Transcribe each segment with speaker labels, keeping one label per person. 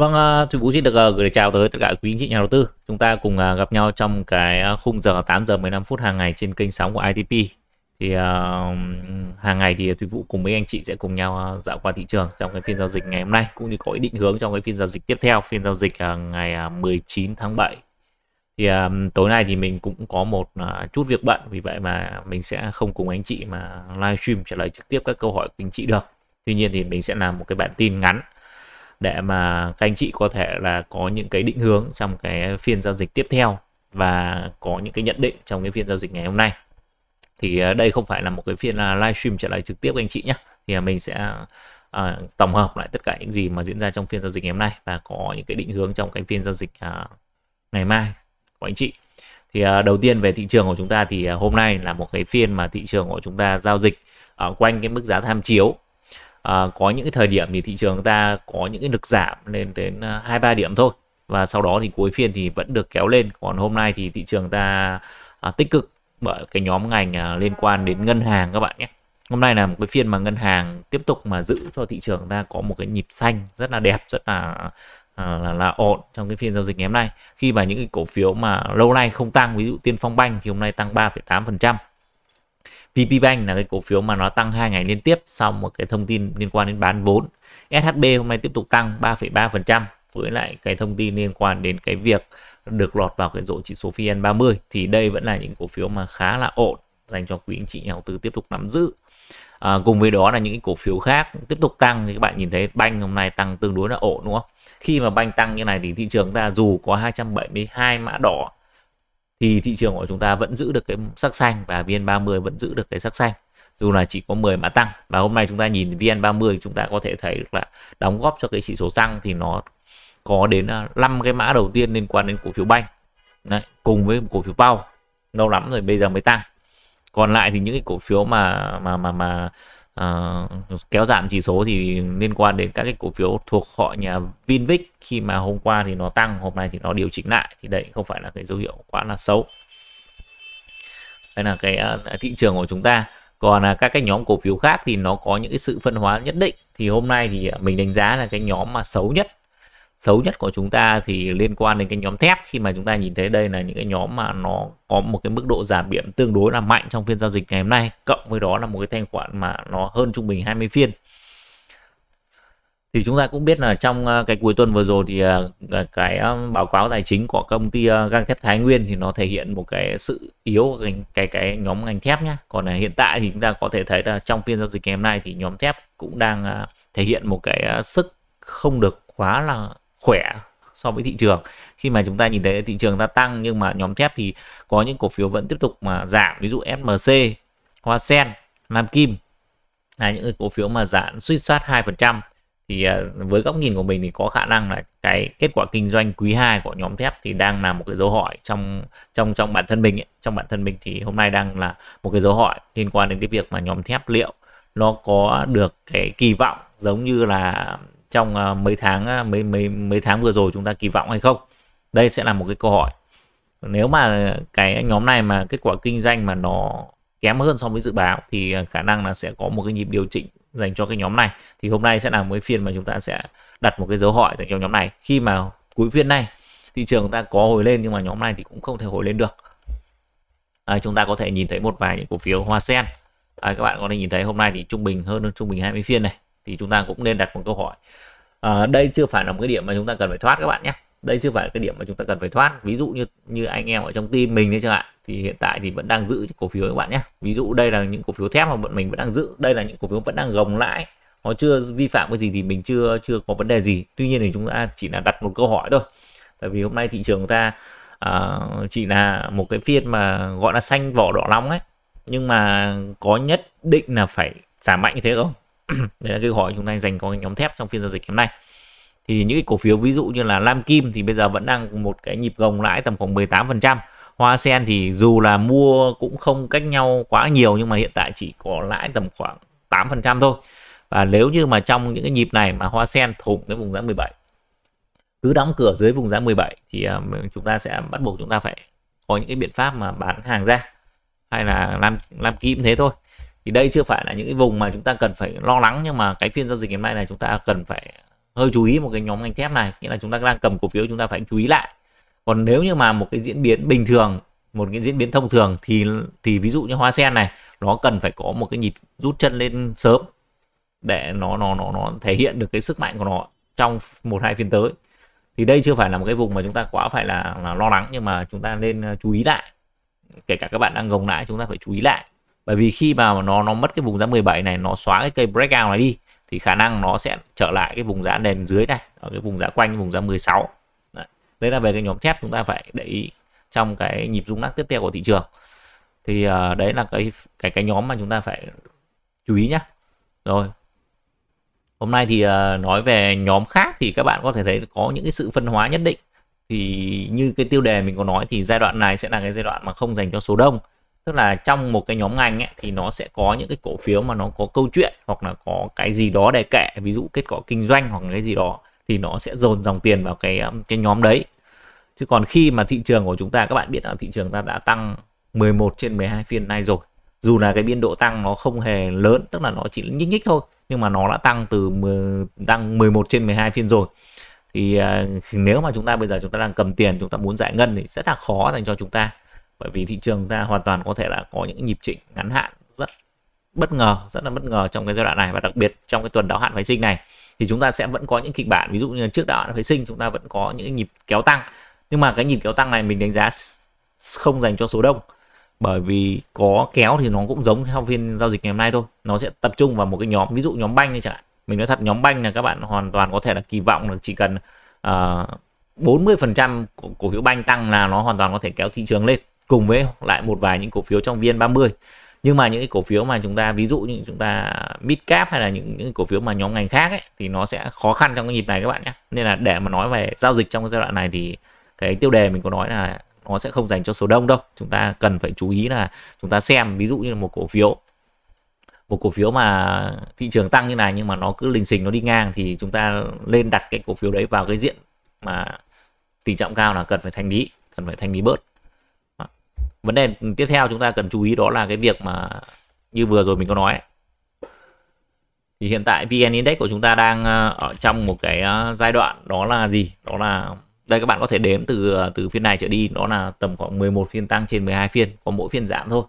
Speaker 1: Vâng, à, Thủy Vũ xin được à, gửi chào tới tất cả quý anh chị nhà đầu tư. Chúng ta cùng à, gặp nhau trong cái khung giờ 8 giờ 15 phút hàng ngày trên kênh sóng của ITP. Thì hàng ngày thì Thủy Vũ cùng mấy anh chị sẽ cùng nhau dạo qua thị trường trong cái phiên giao dịch ngày hôm nay cũng như có ý định hướng trong cái phiên giao dịch tiếp theo, phiên giao dịch ngày 19 tháng 7. Thì tối nay thì mình cũng có một chút việc bận vì vậy mà mình sẽ không cùng anh chị mà livestream trả lời trực tiếp các câu hỏi của anh chị được. Tuy nhiên thì mình sẽ làm một cái bản tin ngắn để mà các anh chị có thể là có những cái định hướng trong cái phiên giao dịch tiếp theo và có những cái nhận định trong cái phiên giao dịch ngày hôm nay thì ờ, đây không phải là một cái phiên là ờ, livestream trở lại trực tiếp các anh chị nhé thì ờ, mình sẽ à, tổng hợp lại tất cả những gì mà diễn ra trong phiên giao dịch ngày hôm nay và có những cái định hướng trong cái phiên giao dịch à, ngày mai của anh chị thì à, đầu tiên về thị trường của chúng ta thì à, hôm nay là một cái phiên mà thị trường của chúng ta giao dịch ở quanh cái mức giá tham chiếu à, có những cái thời điểm thì thị trường ta có những cái lực giảm lên đến à, hai ba điểm thôi và sau đó thì cuối phiên thì vẫn được kéo lên còn hôm nay thì thị trường ta à, tích cực bởi cái nhóm ngành à, liên quan đến ngân hàng các bạn nhé hôm nay là một cái phiên mà ngân hàng tiếp tục mà giữ cho thị trường ta có một cái nhịp xanh rất là đẹp rất là À, là, là ổn trong cái phiên giao dịch ngày hôm nay khi mà những cái cổ phiếu mà lâu nay không tăng ví dụ Tiên Phong Banh thì hôm nay tăng 3,8% VPBank là cái cổ phiếu mà nó tăng hai ngày liên tiếp sau một cái thông tin liên quan đến bán vốn. SHB hôm nay tiếp tục tăng 3,3% với lại cái thông tin liên quan đến cái việc được lọt vào cái rổ chỉ số VN30 thì đây vẫn là những cổ phiếu mà khá là ổn dành cho quý anh chị nhà đầu tư tiếp tục nắm giữ. À, cùng với đó là những cổ phiếu khác tiếp tục tăng thì các bạn nhìn thấy banh hôm nay tăng tương đối là ổn đúng không? Khi mà banh tăng như này thì thị trường ta dù có 272 mã đỏ thì thị trường của chúng ta vẫn giữ được cái sắc xanh và VN30 vẫn giữ được cái sắc xanh dù là chỉ có 10 mã tăng và hôm nay chúng ta nhìn VN30 chúng ta có thể thấy được là đóng góp cho cái chỉ số tăng thì nó có đến 5 à, cái mã đầu tiên liên quan đến cổ phiếu banh Đấy, cùng với cổ phiếu bao lâu lắm rồi bây giờ mới tăng còn lại thì những cái cổ phiếu mà mà mà mà Ờ, kéo giảm chỉ số thì liên quan đến các cái cổ phiếu thuộc họ nhà Vinvic khi mà hôm qua thì nó tăng hôm nay thì nó điều chỉnh lại thì đây không phải là cái dấu hiệu quá là xấu đây là cái à, thị trường của chúng ta còn là các cái nhóm cổ phiếu khác thì nó có những cái sự phân hóa nhất định thì hôm nay thì mình đánh giá là cái nhóm mà xấu nhất xấu nhất của chúng ta thì liên quan đến cái nhóm thép khi mà chúng ta nhìn thấy đây là những cái nhóm mà nó có một cái mức độ giảm điểm tương đối là mạnh trong phiên giao dịch ngày hôm nay cộng với đó là một cái thanh khoản mà nó hơn trung bình 20 phiên thì chúng ta cũng biết là trong ờ, cái cuối tuần vừa rồi thì ờ, cái ờ, báo cáo tài chính của công ty gang thép Thái Nguyên thì nó thể hiện một cái sự yếu cái cái, cái nhóm ngành thép nhá. Còn là hiện tại thì chúng ta có thể thấy là trong phiên giao dịch ngày hôm nay thì nhóm thép cũng đang thể hiện một cái sức không được quá là khỏe so với thị trường khi mà chúng ta nhìn thấy thị trường ta tăng nhưng mà nhóm thép thì có những cổ phiếu vẫn tiếp tục mà giảm ví dụ SMC, Hoa Sen Nam Kim là những cổ phiếu mà giảm suy soát 2% thì à, với góc nhìn của mình thì có khả năng là cái kết quả kinh doanh quý 2 của nhóm thép thì đang là một cái dấu hỏi trong trong trong bản thân mình ấy. trong bản thân mình thì hôm nay đang là một cái dấu hỏi liên quan đến cái việc mà nhóm thép liệu nó có được cái kỳ vọng giống như là trong à, mấy tháng à, mấy mấy mấy tháng vừa rồi chúng ta kỳ vọng hay không đây sẽ là một cái câu hỏi nếu mà cái nhóm này mà kết quả kinh doanh mà nó kém hơn so với dự báo thì à, khả năng là sẽ có một cái nhịp điều chỉnh dành cho cái nhóm này thì hôm nay sẽ là một cái phiên mà chúng ta sẽ đặt một cái dấu hỏi dành cho nhóm này khi mà cuối phiên này thị trường ta có hồi lên nhưng mà nhóm này thì cũng không thể hồi lên được à, chúng ta có thể nhìn thấy một vài những cổ phiếu hoa sen à, các bạn có thể nhìn thấy hôm nay thì trung bình hơn trung bình 20 phiên này thì chúng ta cũng nên đặt một câu hỏi à, đây chưa phải là một cái điểm mà chúng ta cần phải thoát các bạn nhé đây chưa phải là cái điểm mà chúng ta cần phải thoát ví dụ như như anh em ở trong team mình đấy chẳng hạn thì hiện tại thì vẫn đang giữ cổ phiếu các bạn nhé ví dụ đây là những cổ phiếu thép mà bọn mình vẫn đang giữ đây là những cổ phiếu vẫn đang gồng lãi nó chưa vi phạm cái gì thì mình chưa chưa có vấn đề gì tuy nhiên thì chúng ta chỉ là đặt một câu hỏi thôi tại vì hôm nay thị trường chúng ta uh, chỉ là một cái phiên mà gọi là xanh vỏ đỏ long ấy nhưng mà có nhất định là phải giảm mạnh như thế không đấy là cái hỏi chúng ta dành có nhóm thép trong phiên giao dịch hôm nay thì những cái cổ phiếu ví dụ như là Lam Kim thì bây giờ vẫn đang một cái nhịp gồng lãi tầm khoảng 18% Hoa Sen thì dù là mua cũng không cách nhau quá nhiều nhưng mà hiện tại chỉ có lãi tầm khoảng 8% thôi và nếu như mà trong những cái nhịp này mà Hoa Sen thủng cái vùng giá 17 cứ đóng cửa dưới vùng giá 17 thì à, chúng ta sẽ bắt buộc chúng ta phải có những cái biện pháp mà bán hàng ra hay là làm làm kim thế thôi thì đây chưa phải là những cái vùng mà chúng ta cần phải lo lắng nhưng mà cái phiên giao dịch ngày mai này chúng ta cần phải hơi chú ý một cái nhóm ngành thép này nghĩa là chúng ta đang cầm cổ phiếu chúng ta phải chú ý lại còn nếu như mà một cái diễn biến bình thường một cái diễn biến thông thường thì thì ví dụ như hoa sen này nó cần phải có một cái nhịp rút chân lên sớm để nó nó nó nó thể hiện được cái sức mạnh của nó trong một hai phiên tới thì đây chưa phải là một cái vùng mà chúng ta quá phải là, là lo lắng nhưng mà chúng ta nên à, chú ý lại kể cả các bạn đang gồng lãi chúng ta phải chú ý lại bởi vì khi mà nó nó mất cái vùng giá 17 này nó xóa cái cây breakout này đi thì khả năng nó sẽ trở lại cái vùng giá nền dưới này ở cái vùng giá quanh vùng giá 16 Đấy. đấy là về cái nhóm thép chúng ta phải để ý trong cái nhịp rung lắc tiếp theo của thị trường thì uh, đấy là cái cái cái nhóm mà chúng ta phải chú ý nhá rồi hôm nay thì uh, nói về nhóm khác thì các bạn có thể thấy có những cái sự phân hóa nhất định thì như cái tiêu đề mình có nói thì giai đoạn này sẽ là cái giai đoạn mà không dành cho số đông tức là trong một cái nhóm ngành ấy, thì nó sẽ có những cái cổ phiếu mà nó có câu chuyện hoặc là có cái gì đó để kể ví dụ kết quả kinh doanh hoặc cái gì đó thì nó sẽ dồn dòng tiền vào cái um, cái nhóm đấy chứ còn khi mà thị trường của chúng ta các bạn biết là thị trường ta đã tăng 11 trên 12 phiên nay rồi dù là cái biên độ tăng nó không hề lớn tức là nó chỉ nhích nhích thôi nhưng mà nó đã tăng từ 10, tăng 11 trên 12 phiên rồi thì, thì à, nếu mà chúng ta bây giờ chúng ta đang cầm tiền chúng ta muốn giải ngân thì rất là khó dành cho chúng ta bởi vì thị trường ta hoàn toàn có thể là có những nhịp chỉnh ngắn hạn rất bất ngờ rất là bất ngờ trong cái giai đoạn này và đặc biệt trong cái tuần đáo hạn phái sinh này thì chúng ta sẽ vẫn có những kịch bản ví dụ như trước đáo hạn phái sinh chúng ta vẫn có những nhịp kéo tăng nhưng mà cái nhịp kéo tăng này mình đánh giá không dành cho số đông bởi vì có kéo thì nó cũng giống theo phiên giao dịch ngày hôm nay thôi nó sẽ tập trung vào một cái nhóm ví dụ nhóm banh như chẳng hạn mình nói thật nhóm banh là các bạn hoàn toàn có thể là kỳ vọng là chỉ cần uh, ờ, 40% cổ phiếu banh tăng là nó hoàn toàn có thể kéo thị trường lên cùng với lại một vài những cổ phiếu trong VN30 nhưng mà những cái cổ phiếu mà chúng ta ví dụ như chúng ta mid cap hay là những, những cổ phiếu mà nhóm ngành khác ấy, thì nó sẽ khó khăn trong cái nhịp này các bạn nhé nên là để mà nói về giao dịch trong cái giai đoạn này thì cái tiêu đề mình có nói là nó sẽ không dành cho số đông đâu chúng ta cần phải chú ý là chúng ta xem ví dụ như là một cổ phiếu một cổ phiếu mà thị trường tăng như này nhưng mà nó cứ lình xình nó đi ngang thì chúng ta lên đặt cái cổ phiếu đấy vào cái diện mà tỷ trọng cao là cần phải thanh lý cần phải thanh lý bớt vấn đề tiếp theo chúng ta cần chú ý đó là cái việc mà như vừa rồi mình có nói thì hiện tại VN Index của chúng ta đang ờ, ở trong một cái ờ, giai đoạn đó là gì đó là đây các bạn có thể đếm từ ờ, từ phiên này trở đi đó là tầm khoảng 11 phiên tăng trên 12 phiên có mỗi phiên giảm thôi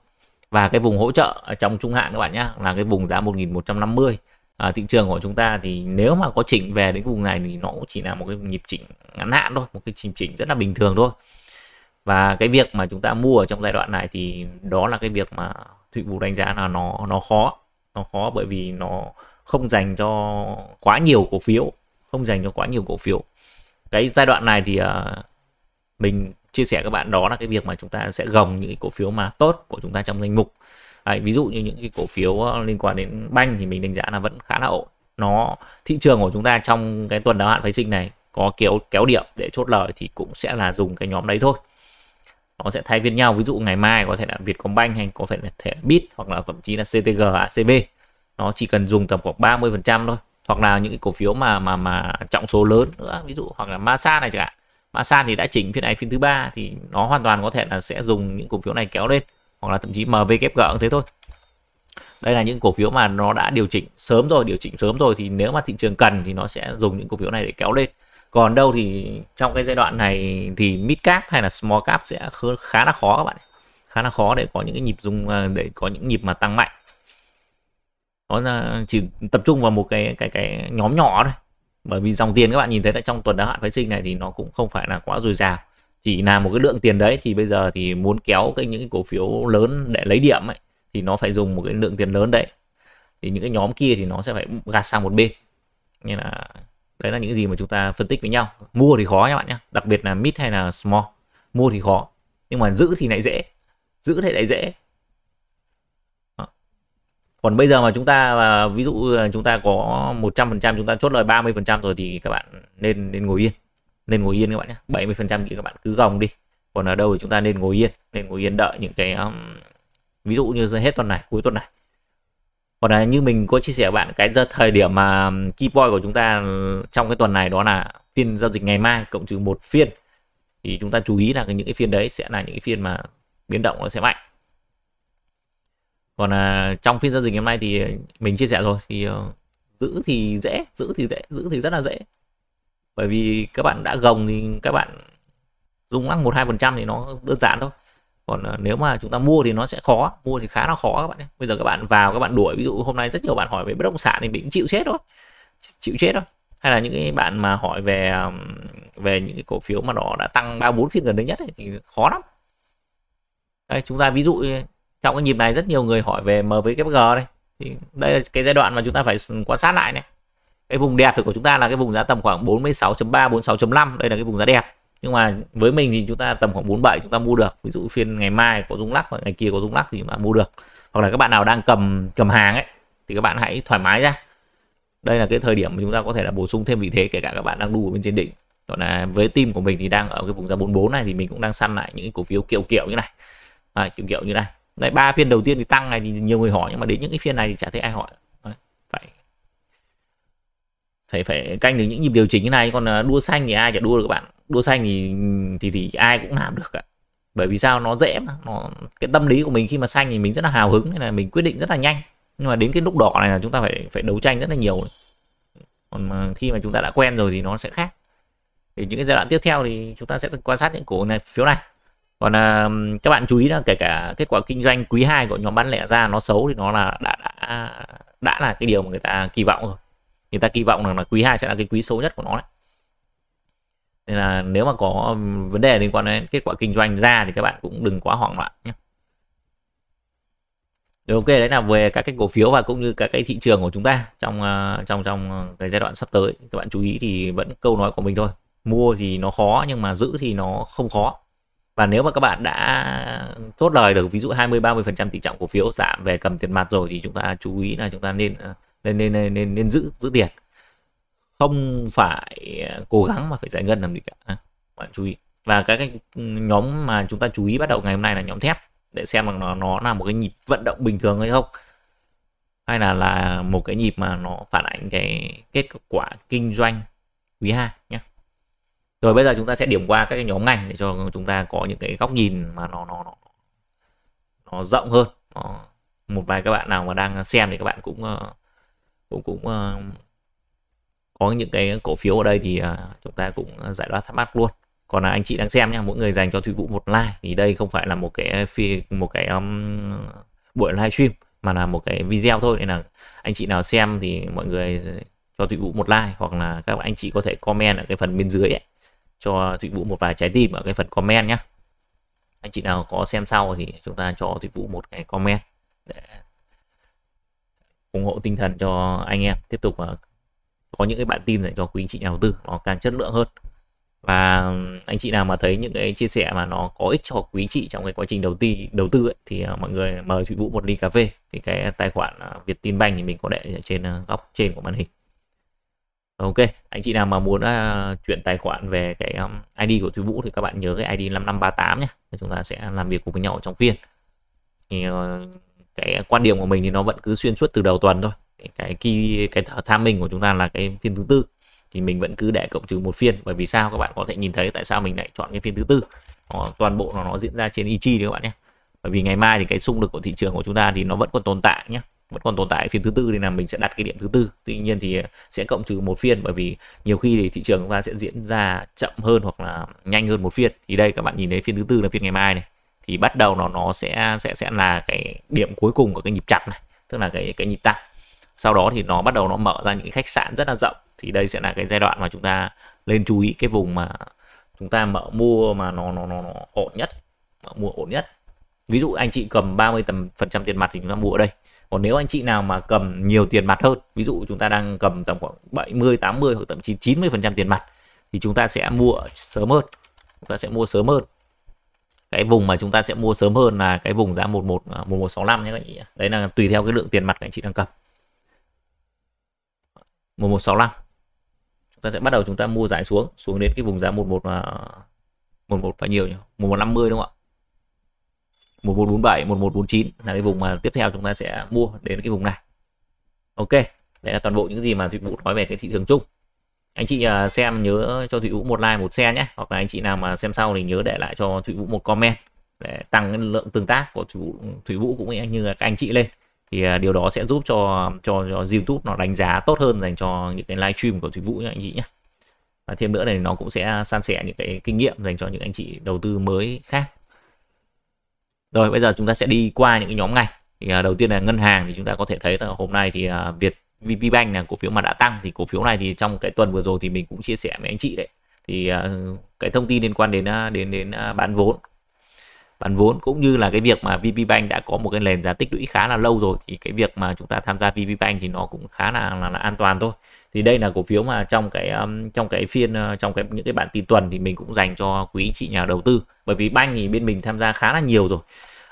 Speaker 1: và cái vùng hỗ trợ trong trung hạn các bạn nhé là cái vùng giá 1150 à, thị trường của chúng ta thì nếu mà có chỉnh về đến vùng này thì nó cũng chỉ là một cái nhịp chỉnh ngắn hạn thôi một cái chỉnh chỉnh rất là bình thường thôi và cái việc mà chúng ta mua ở trong giai đoạn này thì đó là cái việc mà thụy vũ đánh giá là nó nó khó nó khó bởi vì nó không dành cho quá nhiều cổ phiếu không dành cho quá nhiều cổ phiếu cái giai đoạn này thì uh, mình chia sẻ các bạn đó là cái việc mà chúng ta sẽ gồng những cổ phiếu mà tốt của chúng ta trong danh mục Đấy, ví dụ như những cái cổ phiếu ờ, liên quan đến banh thì mình đánh giá là vẫn khá là ổn nó thị trường của chúng ta trong cái tuần đáo hạn phái sinh này có kéo kéo điểm để chốt lời thì cũng sẽ là dùng cái nhóm đấy thôi nó sẽ thay phiên nhau ví dụ ngày mai có thể là Vietcombank hay có thể là thể Bit hoặc là thậm chí là CTG ACB nó chỉ cần dùng tầm khoảng 30 phần trăm thôi hoặc là những cái cổ phiếu mà mà mà trọng số lớn nữa ví dụ hoặc là masan này chẳng hạn masan thì đã chỉnh phiên này phiên thứ ba thì nó hoàn toàn có thể là sẽ dùng những cổ phiếu này kéo lên hoặc là thậm chí MVKG cũng thế thôi đây là những cổ phiếu mà nó đã điều chỉnh sớm rồi điều chỉnh sớm rồi thì nếu mà thị trường cần thì nó sẽ dùng những cổ phiếu này để kéo lên còn đâu thì trong cái giai đoạn này thì mid cap hay là small cap sẽ khá là khó các bạn khá là khó để có những cái nhịp dung à, để có những nhịp mà tăng mạnh đó là chỉ tập trung vào một cái cái cái nhóm nhỏ thôi bởi vì dòng tiền các bạn nhìn thấy là trong tuần đáo hạn phái sinh này thì nó cũng không phải là quá dồi dào chỉ là một cái lượng tiền đấy thì bây giờ thì muốn kéo cái những cái cổ phiếu lớn để lấy điểm ấy thì nó phải dùng một cái lượng tiền lớn đấy thì những cái nhóm kia thì nó sẽ phải gạt sang một bên như là đấy là những gì mà chúng ta phân tích với nhau mua thì khó các bạn nhé đặc biệt là mid hay là small mua thì khó nhưng mà giữ thì lại dễ giữ thì lại dễ Đó. còn bây giờ mà chúng ta là ví dụ chúng ta có 100% chúng ta chốt lời 30% rồi thì các bạn nên nên ngồi yên nên ngồi yên các bạn nhé 70% thì các bạn cứ gồng đi còn ở đâu thì chúng ta nên ngồi yên nên ngồi yên đợi những cái um, ví dụ như hết tuần này cuối tuần này còn là như mình có chia sẻ với bạn cái giờ thời điểm mà key của chúng ta trong cái tuần này đó là phiên giao dịch ngày mai cộng trừ một phiên thì chúng ta chú ý là những cái phiên đấy sẽ là những cái phiên mà biến động nó sẽ mạnh còn là trong phiên giao dịch ngày mai thì mình chia sẻ rồi thì ờ, giữ thì dễ giữ thì dễ giữ thì rất là dễ bởi vì các bạn đã gồng thì các bạn dùng lắc một hai phần trăm thì nó đơn giản thôi còn ờ, nếu mà chúng ta mua thì nó sẽ khó mua thì khá là khó các bạn nhé bây giờ các bạn vào các bạn đuổi ví dụ hôm nay rất nhiều bạn hỏi về bất động sản thì mình chịu chết thôi chịu chết thôi hay là những cái bạn mà hỏi về về những cái cổ phiếu mà nó đã tăng ba bốn phiên gần đây nhất ấy, thì khó lắm đây, chúng ta ví dụ trong cái nhịp này rất nhiều người hỏi về MVKG đây thì đây là cái giai đoạn mà chúng ta phải quan sát lại này cái vùng đẹp của chúng ta là cái vùng giá tầm khoảng 46.3 46.5 đây là cái vùng giá đẹp nhưng mà với mình thì chúng ta tầm khoảng 47 chúng ta mua được ví dụ phiên ngày mai có rung lắc hoặc ngày kia có rung lắc thì mà mua được hoặc là các bạn nào đang cầm cầm hàng ấy thì các bạn hãy thoải mái ra đây là cái thời điểm mà chúng ta có thể là bổ sung thêm vị thế kể cả các bạn đang đu ở bên trên đỉnh còn là với team của mình thì đang ở cái vùng giá 44 này thì mình cũng đang săn lại những cổ phiếu kiểu kiểu như này à, kiểu kiểu như này đây ba phiên đầu tiên thì tăng này thì nhiều người hỏi nhưng mà đến những cái phiên này thì chả thấy ai hỏi phải phải phải canh được những nhịp điều chỉnh như này còn à, đua xanh thì ai chả đua được các bạn đua xanh thì thì thì ai cũng làm được ạ bởi vì sao nó dễ mà nó, cái tâm lý của mình khi mà xanh thì mình rất là hào hứng nên là mình quyết định rất là nhanh nhưng mà đến cái lúc đỏ này là chúng ta phải phải đấu tranh rất là nhiều còn mà khi mà chúng ta đã quen rồi thì nó sẽ khác thì những cái giai đoạn tiếp theo thì chúng ta sẽ quan sát những cổ này phiếu này còn à, các bạn chú ý là kể cả kết quả kinh doanh quý 2 của nhóm bán lẻ ra nó xấu thì nó là đã đã đã là cái điều mà người ta kỳ vọng rồi người ta kỳ vọng rằng là quý 2 sẽ là cái quý xấu nhất của nó đấy nên là nếu mà có vấn đề liên quan đến kết quả kinh doanh ra thì các bạn cũng đừng quá hoảng loạn nhé ok đấy là về các cái cổ phiếu và cũng như các cái thị trường của chúng ta trong ờ, trong trong cái giai đoạn sắp tới các bạn chú ý thì vẫn câu nói của mình thôi mua thì nó khó nhưng mà giữ thì nó không khó và nếu mà các bạn đã chốt lời được ví dụ 20 30 phần trăm tỷ trọng cổ phiếu giảm về cầm tiền mặt rồi thì chúng ta chú ý là chúng ta nên ờ, nên nên nên, nên, nên giữ giữ tiền không phải à, cố gắng mà phải giải ngân làm gì cả à, bạn chú ý và các cái nhóm mà chúng ta chú ý bắt đầu ngày hôm nay là nhóm thép để xem rằng nó nó là một cái nhịp vận động bình thường hay không hay là là một cái nhịp mà nó phản ánh cái kết quả kinh doanh quý 2 nhé rồi bây giờ chúng ta sẽ điểm qua các cái nhóm ngành để cho chúng ta có những cái góc nhìn mà nó nó nó, nó rộng hơn nó, một vài các bạn nào mà đang xem thì các bạn cũng ờ, cũng cũng ờ, có những cái cổ phiếu ở đây thì à, chúng ta cũng à, giải đáp thắc mắc luôn còn là anh chị đang xem nha mỗi người dành cho thủy Vũ một like thì đây không phải là một cái phi một cái um, buổi stream mà là một cái video thôi nên là anh chị nào xem thì mọi người cho thủy vũ một like hoặc là các anh chị có thể comment ở cái phần bên dưới ấy, cho thủy vũ một vài trái tim ở cái phần comment nhé anh chị nào có xem sau thì chúng ta cho thủy vũ một cái comment để ủng hộ tinh thần cho anh em tiếp tục à, có những cái bản tin dành cho quý anh chị nhà đầu tư nó càng chất lượng hơn và anh chị nào mà thấy những cái chia sẻ mà nó có ích cho quý anh chị trong cái quá trình đầu tư đầu tư ấy, thì à, mọi người mời chị Vũ một ly cà phê thì cái tài khoản à, việt tin banh thì mình có để trên à, góc trên của màn hình Ok, anh chị nào mà muốn uh, chuyển tài khoản về cái um, ID của Thúy Vũ thì các bạn nhớ cái ID 5538 nhé. Chúng ta sẽ làm việc cùng với nhau trong phiên. Thì uh, cái quan điểm của mình thì nó vẫn cứ xuyên suốt từ đầu tuần thôi cái cái key cái timing của chúng ta là cái phiên thứ tư thì mình vẫn cứ để cộng trừ một phiên bởi vì sao các bạn có thể nhìn thấy tại sao mình lại chọn cái phiên thứ tư nó, toàn bộ nó, nó diễn ra trên Ichi đấy các bạn nhé bởi vì ngày mai thì cái xung lực của thị trường của chúng ta thì nó vẫn còn tồn tại nhé vẫn còn tồn tại phiên thứ tư nên là mình sẽ đặt cái điểm thứ tư tuy nhiên thì sẽ cộng trừ một phiên bởi vì nhiều khi thì thị trường chúng ta sẽ diễn ra chậm hơn hoặc là nhanh hơn một phiên thì đây các bạn nhìn thấy phiên thứ tư là phiên ngày mai này thì bắt đầu nó nó sẽ sẽ sẽ là cái điểm cuối cùng của cái nhịp chặt này tức là cái cái nhịp tăng sau đó thì nó bắt đầu nó mở ra những khách sạn rất là rộng thì đây sẽ là cái giai đoạn mà chúng ta lên chú ý cái vùng mà chúng ta mở mua mà nó nó nó, nó ổn nhất mở mua ổn nhất ví dụ anh chị cầm 30 tầm phần trăm tiền mặt thì chúng ta mua ở đây còn nếu anh chị nào mà cầm nhiều tiền mặt hơn ví dụ chúng ta đang cầm tầm khoảng 70 80 hoặc thậm chí 90 phần trăm tiền mặt thì chúng ta sẽ mua sớm hơn chúng ta sẽ mua sớm hơn cái vùng mà chúng ta sẽ mua sớm hơn là cái vùng giá 11 1165 à, nhé các anh chị đấy là tùy theo cái lượng tiền mặt các anh chị đang cầm 1165 chúng ta sẽ bắt đầu chúng ta mua giải xuống xuống đến cái vùng giá 11 mà 11 bao nhiêu nhỉ 1150 đúng không ạ 1147 1149 là cái vùng mà tiếp theo chúng ta sẽ mua đến cái vùng này ok đấy là toàn bộ những gì mà Thụy Vũ nói về cái thị trường chung anh chị à, xem nhớ cho Thụy Vũ một like một share nhé hoặc là anh chị nào mà xem sau thì nhớ để lại cho Thụy Vũ một comment để tăng lượng tương tác của Thụy Vũ, thủy Vũ cũng như các anh chị lên thì à, điều đó sẽ giúp cho cho, cho YouTube nó đánh giá tốt hơn dành cho những cái live stream của thủy Vũ nhá anh chị nhé và thêm nữa này nó cũng sẽ san sẻ những cái kinh nghiệm dành cho những anh chị đầu tư mới khác rồi bây giờ chúng ta sẽ đi qua những cái nhóm ngành thì à, đầu tiên là ngân hàng thì chúng ta có thể thấy là hôm nay thì à, Việt VPBank là cổ phiếu mà đã tăng thì cổ phiếu này thì trong cái tuần vừa rồi thì mình cũng chia sẻ với anh chị đấy thì à, cái thông tin liên quan đến à, đến đến à, bán vốn bán vốn cũng như là cái việc mà VP Bank đã có một cái nền giá tích lũy khá là lâu rồi thì cái việc mà chúng ta tham gia VP Bank thì nó cũng khá là, là, là an toàn thôi thì đây là cổ phiếu mà trong cái um, trong cái phiên ờ, trong cái những cái bản tin tuần thì mình cũng dành cho quý chị nhà đầu tư bởi vì banh thì bên mình tham gia khá là nhiều rồi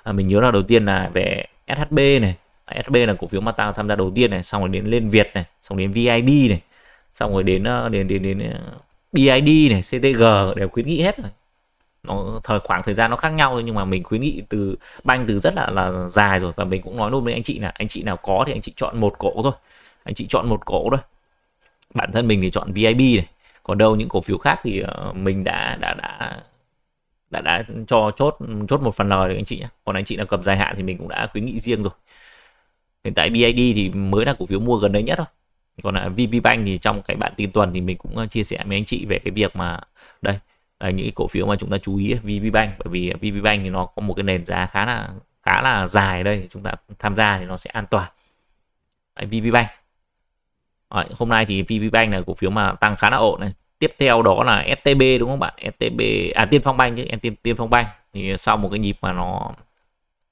Speaker 1: à, mình nhớ là đầu tiên là về SHB này à, SHB là cổ phiếu mà tao tham gia đầu tiên này xong rồi đến lên Việt này xong đến VIB này xong rồi đến ờ, đến đến đến ờ, BID này CTG đều khuyến nghị hết rồi nó thời khoảng thời gian nó khác nhau thôi nhưng mà mình khuyến nghị từ banh từ rất là là dài rồi và mình cũng nói luôn với anh chị là anh chị nào có thì anh chị chọn một cổ thôi anh chị chọn một cổ thôi bản thân mình thì chọn vip này còn đâu những cổ phiếu khác thì ờ, mình đã đã đã đã đã cho chốt chốt một phần lời rồi anh chị nhé còn anh chị nào cầm dài hạn thì mình cũng đã khuyến nghị riêng rồi hiện tại BID thì mới là cổ phiếu mua gần đây nhất thôi còn là VP Bank thì trong cái bản tin tuần thì mình cũng ờ, chia sẻ với anh chị về cái việc mà đây à, những cái cổ phiếu mà chúng ta chú ý VPBank bởi vì VPBank thì nó có một cái nền giá khá là khá là dài đây chúng ta tham gia thì nó sẽ an toàn à, VPBank à, hôm nay thì VPBank là cổ phiếu mà tăng khá là ổn này tiếp theo đó là STB đúng không bạn STB à Tiên Phong Bank chứ em tiên Tiên Phong Bank thì sau một cái nhịp mà nó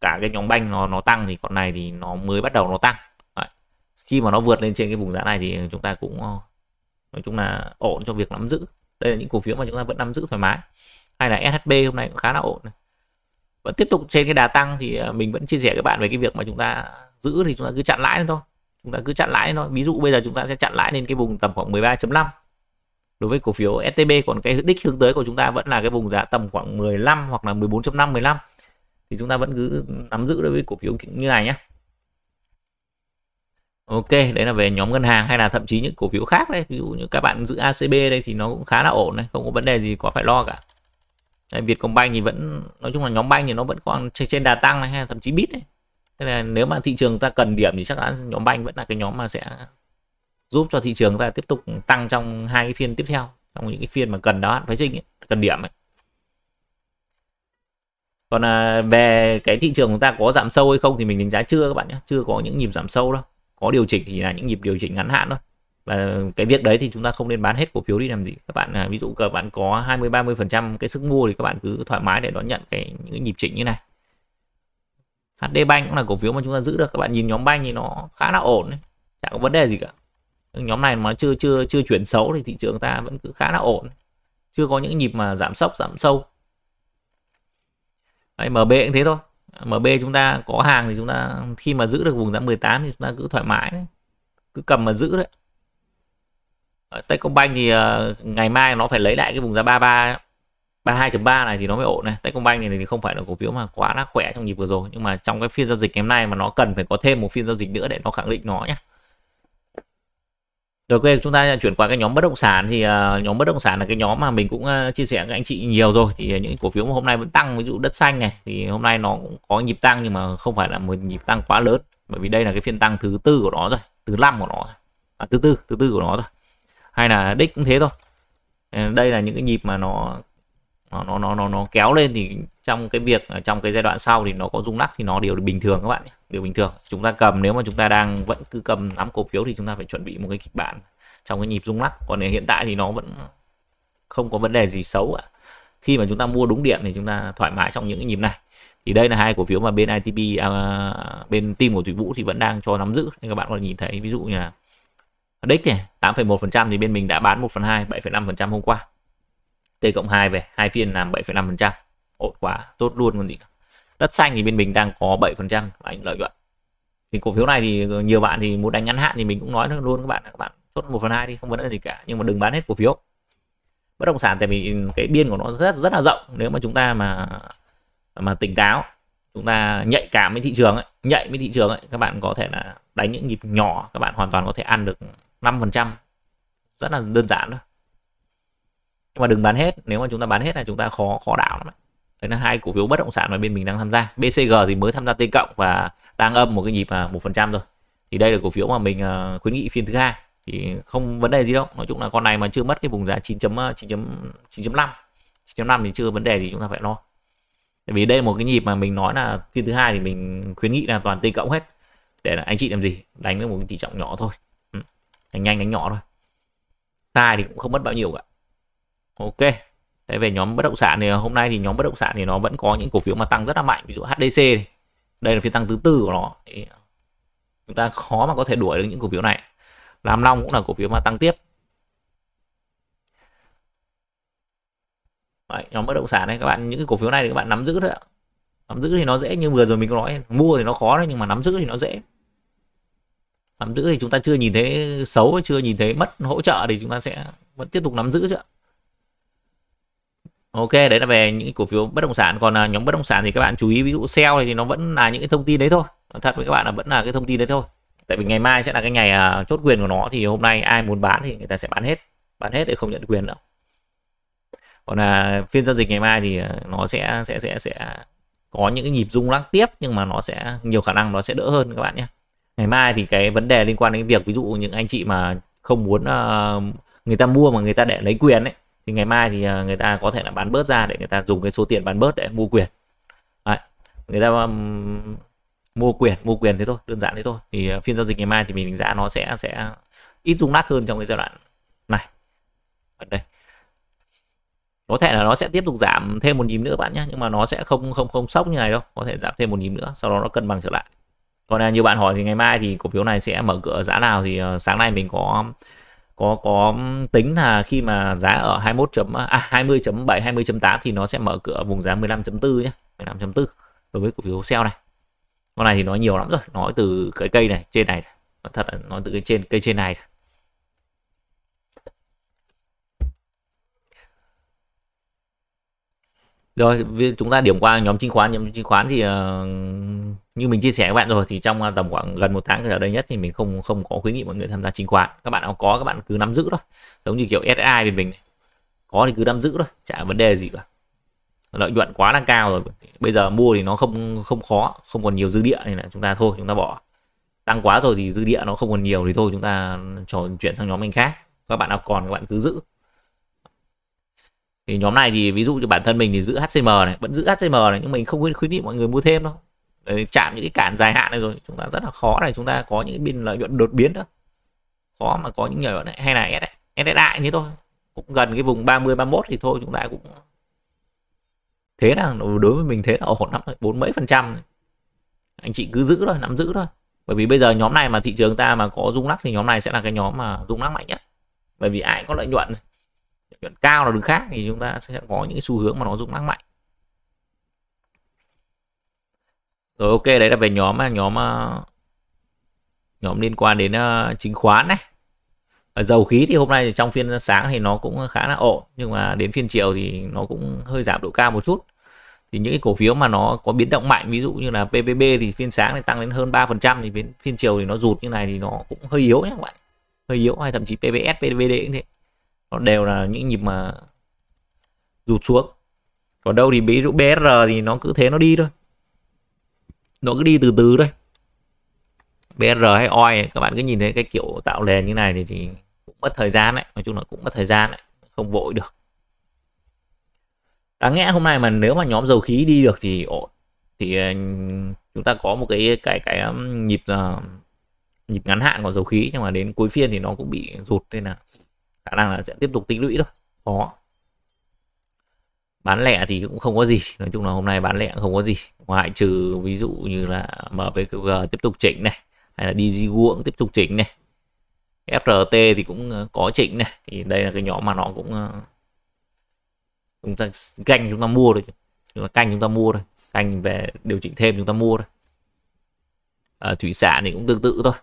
Speaker 1: cả cái nhóm banh nó nó tăng thì con này thì nó mới bắt đầu nó tăng Đấy. khi mà nó vượt lên trên cái vùng giá này thì chúng ta cũng ờ, nói chung là ổn cho việc nắm giữ đây là những cổ phiếu mà chúng ta vẫn nắm giữ thoải mái hay là SHB hôm nay cũng khá là ổn này vẫn tiếp tục trên cái đà tăng thì à, mình vẫn chia sẻ các bạn về cái việc mà chúng ta giữ thì chúng ta cứ chặn lãi thôi chúng ta cứ chặn lãi thôi ví dụ bây giờ chúng ta sẽ chặn lãi lên cái vùng tầm khoảng 13.5 đối với cổ phiếu STB còn cái đích hướng tới của chúng ta vẫn là cái vùng giá tầm khoảng 15 hoặc là 14.5 15 thì chúng ta vẫn cứ nắm giữ đối với cổ phiếu như này nhé Ok, đấy là về nhóm ngân hàng hay là thậm chí những cổ phiếu khác đấy. Ví dụ như các bạn giữ ACB đây thì nó cũng khá là ổn này, không có vấn đề gì có phải lo cả. Đấy, Vietcombank thì vẫn, nói chung là nhóm banh thì nó vẫn còn trên, đà tăng này, hay thậm chí bít này. Thế là nếu mà thị trường ta cần điểm thì chắc chắn nhóm banh vẫn là cái nhóm mà sẽ giúp cho thị trường ta tiếp tục tăng trong hai cái phiên tiếp theo. Trong những cái phiên mà cần đó, phái sinh ấy, cần điểm ấy. Còn à, về cái thị trường chúng ta có giảm sâu hay không thì mình đánh giá chưa các bạn nhé, chưa có những nhịp giảm sâu đâu có điều chỉnh thì là những nhịp điều chỉnh ngắn hạn thôi và cái việc đấy thì chúng ta không nên bán hết cổ phiếu đi làm gì các bạn à, ví dụ các bạn có 20 30 phần trăm cái sức mua thì các bạn cứ thoải mái để đón nhận cái những cái nhịp chỉnh như này HD Bank cũng là cổ phiếu mà chúng ta giữ được các bạn nhìn nhóm banh thì nó khá là ổn đấy. chẳng có vấn đề gì cả nhóm này mà chưa chưa chưa chuyển xấu thì thị trường ta vẫn cứ khá là ổn chưa có những nhịp mà giảm sốc giảm sâu Đấy, MB cũng thế thôi MB chúng ta có hàng thì chúng ta khi mà giữ được vùng giá 18 thì chúng ta cứ thoải mái đấy. cứ cầm mà giữ đấy ở Techcombank thì uh, ngày mai nó phải lấy lại cái vùng giá 33 32.3 này thì nó mới ổn này Techcombank này thì không phải là cổ phiếu mà quá là khỏe trong nhịp vừa rồi nhưng mà trong cái phiên giao dịch ngày hôm nay mà nó cần phải có thêm một phiên giao dịch nữa để nó khẳng định nó nhé rồi ok chúng ta chuyển qua cái nhóm bất động sản thì uh, nhóm bất động sản là cái nhóm mà mình cũng uh, chia sẻ với anh chị nhiều rồi thì à, những cổ phiếu mà hôm nay vẫn tăng ví dụ đất xanh này thì hôm nay nó cũng có nhịp tăng nhưng mà không phải là một nhịp tăng quá lớn bởi vì đây là cái phiên tăng thứ tư của nó rồi thứ năm của nó rồi. À, thứ tư thứ tư của nó rồi hay là đích cũng thế thôi ờ, đây là những cái nhịp mà nó nó nó nó nó, nó kéo lên thì trong cái việc trong cái giai đoạn sau thì nó có rung lắc thì nó đều bình thường các bạn điều bình thường chúng ta cầm nếu mà chúng ta đang vẫn cứ cầm nắm cổ phiếu thì chúng ta phải chuẩn bị một cái kịch bản trong cái nhịp rung lắc còn hiện tại thì nó vẫn không có vấn đề gì xấu ạ khi mà chúng ta mua đúng điểm thì chúng ta thoải mái trong những cái nhịp này thì đây là hai cổ phiếu mà bên ITP à, bên team của Thủy Vũ thì vẫn đang cho nắm giữ nên các bạn có thể nhìn thấy ví dụ như là đích thì 8,1% thì bên mình đã bán 1 phần 2 7,5% hôm qua T cộng 2 về hai phiên làm 7,5% ổn quá tốt luôn còn gì nữa đất xanh thì bên mình đang có 7% trăm lợi nhuận thì cổ phiếu này thì nhiều bạn thì muốn đánh ngắn hạn thì mình cũng nói luôn các bạn các bạn chốt 1 phần 2 đi không vấn đề gì cả nhưng mà đừng bán hết cổ phiếu bất động sản tại vì cái biên của nó rất rất là rộng nếu mà chúng ta mà mà tỉnh táo chúng ta nhạy cảm với thị trường ấy, nhạy với thị trường ấy, các bạn có thể là đánh những nhịp nhỏ các bạn hoàn toàn có thể ăn được 5% rất là đơn giản thôi nhưng mà đừng bán hết nếu mà chúng ta bán hết là chúng ta khó khó đảo lắm ấy đấy là hai cổ phiếu bất động sản mà bên mình đang tham gia BCG thì mới tham gia tên cộng và đang âm một cái nhịp mà một phần trăm rồi thì đây là cổ phiếu mà mình à, khuyến nghị phiên thứ hai thì không vấn đề gì đâu nói chung là con này mà chưa mất cái vùng giá 9.9.9.5 9.5 à, thì chưa vấn đề gì chúng ta phải lo tại vì đây là một cái nhịp mà mình nói là phiên thứ hai thì mình khuyến nghị là toàn tên cộng hết để là anh chị làm gì đánh với một cái tỷ trọng nhỏ thôi ừ. đánh nhanh đánh nhỏ thôi sai thì cũng không mất bao nhiêu cả ok Thế về nhóm bất động sản thì hôm nay thì nhóm bất động sản thì nó vẫn có những cổ phiếu mà tăng rất là mạnh ví dụ HDC đây là phiên tăng thứ tư của nó chúng ta khó mà có thể đuổi được những cổ phiếu này Lam Long cũng là cổ phiếu mà tăng tiếp Đấy, nhóm bất động sản này các bạn những cái cổ phiếu này thì các bạn nắm giữ thôi ạ nắm giữ thì nó dễ như vừa rồi mình có nói mua thì nó khó đấy nhưng mà nắm giữ thì nó dễ nắm giữ thì chúng ta chưa nhìn thấy xấu chưa nhìn thấy mất hỗ trợ thì chúng ta sẽ vẫn tiếp tục nắm giữ chứ Ok, đấy là về những cổ phiếu bất động sản. Còn à, nhóm bất động sản thì các bạn chú ý ví dụ sell thì nó vẫn là những cái thông tin đấy thôi. Nói thật với các bạn là vẫn là cái thông tin đấy thôi. Tại vì ngày mai sẽ là cái ngày à, chốt quyền của nó thì hôm nay ai muốn bán thì người ta sẽ bán hết, bán hết để không nhận quyền nữa. Còn là phiên giao dịch ngày mai thì à, nó sẽ sẽ sẽ sẽ có những cái nhịp rung lắc tiếp nhưng mà nó sẽ nhiều khả năng nó sẽ đỡ hơn các bạn nhé. Ngày mai thì cái vấn đề liên quan đến việc ví dụ những anh chị mà không muốn người ta mua mà người ta để lấy quyền ấy thì ngày mai thì à, người ta có thể là bán bớt ra để người ta dùng cái số tiền bán bớt để mua quyền Đấy. người ta um, mua quyền mua quyền thế thôi đơn giản thế thôi thì à, phiên giao dịch ngày mai thì mình đánh giá nó sẽ sẽ ít rung lắc hơn trong cái giai đoạn này ở đây có thể là nó sẽ tiếp tục giảm thêm một nhịp nữa bạn nhé nhưng mà nó sẽ không không không sốc như này đâu có thể giảm thêm một nhịp nữa sau đó nó cân bằng trở lại còn là nhiều bạn hỏi thì ngày mai thì cổ phiếu này sẽ mở cửa giá nào thì à, sáng nay mình có có có tính là khi mà giá ở 21 chấm à 20.7 à, 20.8 thì nó sẽ mở cửa vùng giá 15.4 nhé 15.4 đối với cổ phiếu sell này con này thì nói nhiều lắm rồi nói từ cái cây này trên này thật là nói từ cái trên cây trên này rồi chúng ta điểm qua nhóm chứng khoán nhóm chứng khoán thì uh, như mình chia sẻ với bạn rồi thì trong ờ, tầm khoảng gần một tháng trở đây nhất thì mình không không có khuyến nghị mọi người tham gia chứng khoán các bạn nào có các bạn cứ nắm giữ thôi giống như kiểu SI bên mình có thì cứ nắm giữ thôi chả vấn đề gì cả lợi nhuận quá là cao rồi bây giờ mua thì nó không không khó không còn nhiều dư địa nên là chúng ta thôi chúng ta bỏ tăng quá rồi thì dư địa nó không còn nhiều thì thôi chúng ta chuyển sang nhóm mình khác các bạn nào còn các bạn cứ giữ thì nhóm này thì ví dụ như bản thân mình thì giữ HCM này vẫn giữ HCM này nhưng mình không khuyến khuyến nghị mọi người mua thêm đâu Đấy, chạm những cái cản dài hạn này rồi chúng ta rất là khó này chúng ta có những biên lợi nhuận đột biến đó khó mà có những nhờ này hay là S đại như thôi cũng gần cái vùng 30 31 thì thôi chúng ta cũng thế là đối với mình thế là ổn lắm bốn mấy phần trăm anh chị cứ giữ thôi nắm giữ thôi bởi vì bây giờ nhóm này mà thị trường ta mà có rung lắc thì nhóm này sẽ là cái nhóm mà rung lắc mạnh nhất bởi vì ai có lợi nhuận lợi nhuận cao là đường khác thì chúng ta sẽ có những cái xu hướng mà nó rung lắc mạnh rồi ok đấy là về nhóm à, nhóm à, nhóm liên quan đến à, chứng khoán này ở dầu khí thì hôm nay thì trong phiên sáng thì nó cũng khá là ổn nhưng mà đến phiên chiều thì nó cũng hơi giảm độ cao một chút thì những cái cổ phiếu mà nó có biến động mạnh ví dụ như là PVB thì phiên sáng thì tăng đến hơn 3% thì phiên chiều thì nó rụt như này thì nó cũng hơi yếu nhé các bạn hơi yếu hay thậm chí PBS, PVD cũng thế nó đều là những nhịp mà rụt xuống còn đâu thì ví dụ BSR thì nó cứ thế nó đi thôi nó cứ đi từ từ thôi BR hay OI các bạn cứ nhìn thấy cái kiểu tạo lề như này thì, thì cũng mất thời gian đấy nói chung là cũng mất thời gian đấy không vội được đáng nhẽ hôm nay mà nếu mà nhóm dầu khí đi được thì ổn thì ờ, chúng ta có một cái cái cái nhịp ờ, nhịp ngắn hạn của dầu khí nhưng mà đến cuối phiên thì nó cũng bị rụt thế nào khả năng là sẽ tiếp tục tích lũy thôi khó bán lẻ thì cũng không có gì nói chung là hôm nay bán lẻ không có gì ngoại trừ ví dụ như là MPQG tiếp tục chỉnh này hay là DG cũng tiếp tục chỉnh này FRT thì cũng ờ, có chỉnh này thì đây là cái nhóm mà nó cũng ờ, chúng ta canh chúng ta mua thôi, chúng ta canh chúng ta mua thôi, canh về điều chỉnh thêm chúng ta mua thôi, à, thủy sản thì cũng tương tự thôi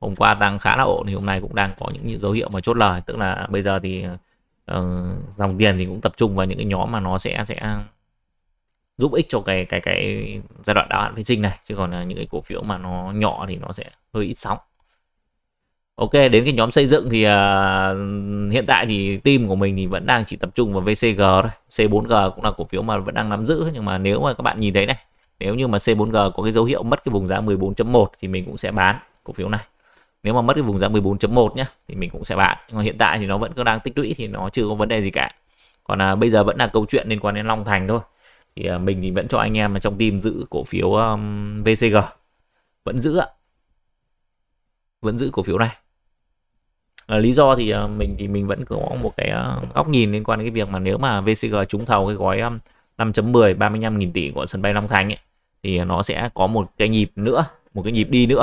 Speaker 1: hôm qua tăng khá là ổn thì hôm nay cũng đang có những dấu hiệu mà chốt lời tức là bây giờ thì uh, dòng tiền thì cũng tập trung vào những cái nhóm mà nó sẽ sẽ giúp ích cho cái cái cái giai đoạn đáo hạn phái sinh này chứ còn là những cái cổ phiếu mà nó nhỏ thì nó sẽ hơi ít sóng Ok đến cái nhóm xây dựng thì uh, hiện tại thì team của mình thì vẫn đang chỉ tập trung vào VCG thôi C4G cũng là cổ phiếu mà vẫn đang nắm giữ nhưng mà nếu mà các bạn nhìn thấy này nếu như mà C4G có cái dấu hiệu mất cái vùng giá 14.1 thì mình cũng sẽ bán cổ phiếu này nếu mà mất cái vùng giá 14.1 nhá thì mình cũng sẽ bán nhưng mà hiện tại thì nó vẫn cứ đang tích lũy thì nó chưa có vấn đề gì cả còn à, bây giờ vẫn là câu chuyện liên quan đến Long Thành thôi thì à, mình thì vẫn cho anh em trong team giữ cổ phiếu um, VCG vẫn giữ ạ vẫn giữ cổ phiếu này à, lý do thì à, mình thì mình vẫn có một cái uh, góc nhìn liên quan đến cái việc mà nếu mà VCG trúng thầu cái gói um, 5.10 35.000 tỷ của sân bay Long Thành ấy, thì nó sẽ có một cái nhịp nữa một cái nhịp đi nữa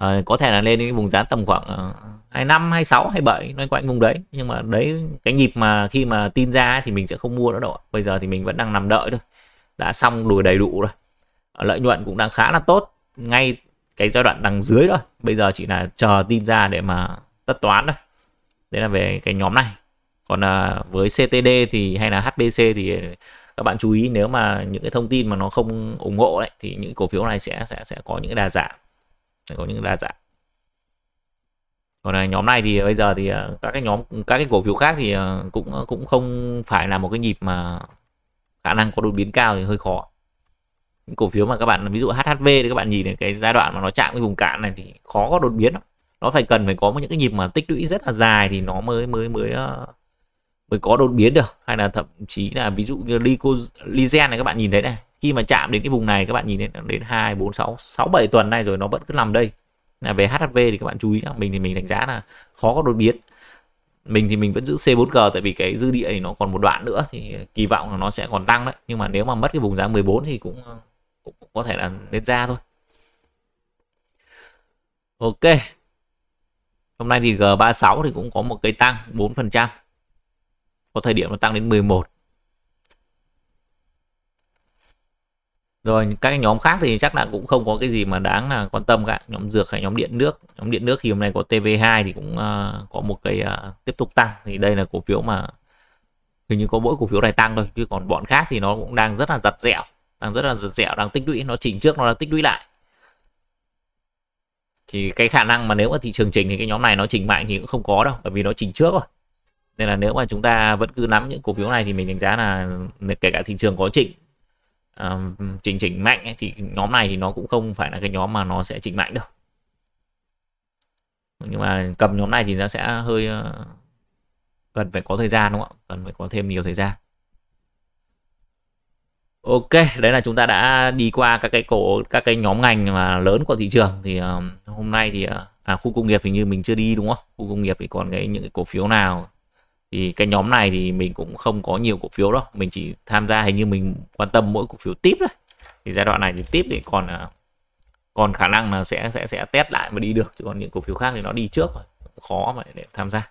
Speaker 1: à, có thể là lên đến vùng giá tầm khoảng 25, 26, 27 loanh quanh vùng đấy nhưng mà đấy cái nhịp mà khi mà tin ra thì mình sẽ không mua nữa đâu bây giờ thì mình vẫn đang nằm đợi thôi đã xong đùi đầy đủ rồi ờ, lợi nhuận cũng đang khá là tốt ngay cái giai đoạn đằng dưới thôi bây giờ chỉ là chờ tin ra để mà tất toán thôi đấy là về cái nhóm này còn ờ, với CTD thì hay là HBC thì các bạn chú ý nếu mà những cái thông tin mà nó không ủng hộ đấy thì những cổ phiếu này sẽ sẽ sẽ có những cái đà giảm có những đa dạng còn à, nhóm này thì à, bây giờ thì à, các cái nhóm các cái cổ phiếu khác thì cũng cũng không phải là một cái nhịp mà khả năng có đột biến cao thì hơi khó những cổ phiếu mà các bạn ví dụ HHV thì các bạn nhìn thấy cái giai đoạn mà nó chạm cái vùng cạn này thì khó có đột biến lắm. nó phải cần phải có một những cái nhịp mà tích lũy rất là dài thì nó mới mới mới mới có đột biến được hay là thậm chí là ví dụ như Lico Lizen này các bạn nhìn thấy này khi mà chạm đến cái vùng này các bạn nhìn đến đến 2 4 6 6 7 tuần nay rồi nó vẫn cứ nằm đây là về HHV thì các bạn chú ý mình thì mình đánh giá là khó có đột biến mình thì mình vẫn giữ C4G tại vì cái dư địa thì nó còn một đoạn nữa thì kỳ vọng là nó sẽ còn tăng đấy nhưng mà nếu mà mất cái vùng giá 14 thì cũng cũng, cũng có thể là lên ra thôi Ok hôm nay thì G36 thì cũng có một cây tăng 4% có thời điểm nó tăng đến 11 rồi các nhóm khác thì chắc là cũng không có cái gì mà đáng là quan tâm cả nhóm dược hay nhóm điện nước nhóm điện nước thì hôm nay có TV2 thì cũng uh, có một cái uh, tiếp tục tăng thì đây là cổ phiếu mà hình như có mỗi cổ phiếu này tăng thôi chứ còn bọn khác thì nó cũng đang rất là giặt dẻo đang rất là giặt dẻo đang tích lũy nó chỉnh trước nó đang tích lũy lại thì cái khả năng mà nếu mà thị trường chỉnh thì cái nhóm này nó chỉnh mạnh thì cũng không có đâu bởi vì nó chỉnh trước rồi nên là nếu mà chúng ta vẫn cứ nắm những cổ phiếu này thì mình đánh giá là kể cả thị trường có chỉnh chỉnh chỉnh mạnh ấy, thì nhóm này thì nó cũng không phải là cái nhóm mà nó sẽ chỉnh mạnh đâu nhưng mà cầm nhóm này thì nó sẽ hơi ờ, cần phải có thời gian đúng không ạ cần phải có thêm nhiều thời gian Ok, đấy là chúng ta đã đi qua các cái cổ các cái nhóm ngành mà lớn của thị trường thì uh, hôm nay thì uh, à, khu công nghiệp hình như mình chưa đi đúng không? Khu công nghiệp thì còn cái những cái cổ phiếu nào thì cái nhóm này thì mình cũng không có nhiều cổ phiếu đâu mình chỉ tham gia hình như mình quan tâm mỗi cổ phiếu tiếp thôi thì giai đoạn này thì tiếp thì còn à, còn khả năng là sẽ sẽ sẽ test lại mà đi được chứ còn những cổ phiếu khác thì nó đi trước rồi khó mà để tham gia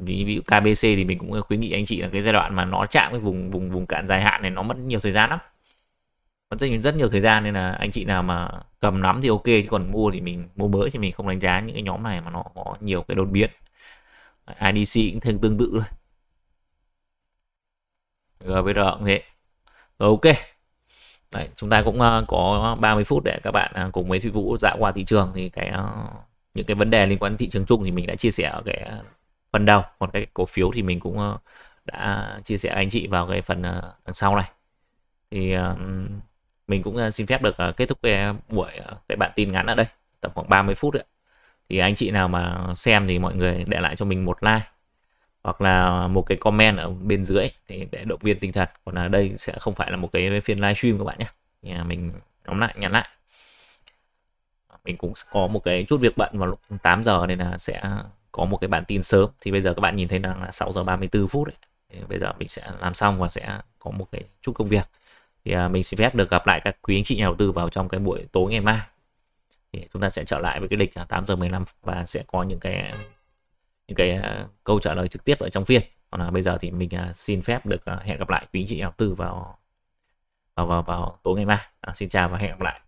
Speaker 1: ví, ví dụ KBC thì mình cũng khuyến nghị anh chị là cái giai đoạn mà nó chạm cái vùng vùng vùng cạn dài hạn này nó mất nhiều thời gian lắm mất rất, rất nhiều thời gian nên là anh chị nào mà cầm nắm thì ok chứ còn mua thì mình mua mới thì mình không đánh giá những cái nhóm này mà nó có nhiều cái đột biến IDC cũng thêm tương tự thôi GBR cũng thế rồi ok Đấy, chúng ta cũng ờ, có 30 phút để các bạn ờ, cùng với Thủy Vũ dạo qua thị trường thì cái ờ, những cái vấn đề liên quan đến thị trường chung thì mình đã chia sẻ ở cái phần đầu còn cái cổ phiếu thì mình cũng đã chia sẻ anh chị vào cái phần đằng sau này thì mình cũng xin phép được kết thúc cái buổi cái bản tin ngắn ở đây tầm khoảng 30 phút đấy thì anh chị nào mà xem thì mọi người để lại cho mình một like hoặc là một cái comment ở bên dưới thì để động viên tinh thần còn là đây sẽ không phải là một cái phiên live stream các bạn nhé nhà mình nóng lại nhắn lại mình cũng có một cái chút việc bận vào lúc 8 giờ nên là sẽ có một cái bản tin sớm thì bây giờ các bạn nhìn thấy rằng là 6 giờ 34 phút đấy bây giờ mình sẽ làm xong và sẽ có một cái chút công việc thì à, mình xin phép được gặp lại các quý anh chị nhà đầu tư vào trong cái buổi tối ngày mai thì chúng ta sẽ trở lại với cái lịch là 8 giờ 15 và sẽ có những cái những cái à, câu trả lời trực tiếp ở trong phiên còn là bây giờ thì mình à, xin phép được à, hẹn gặp lại quý anh chị học tư vào vào vào, vào tối ngày mai à, xin chào và hẹn gặp lại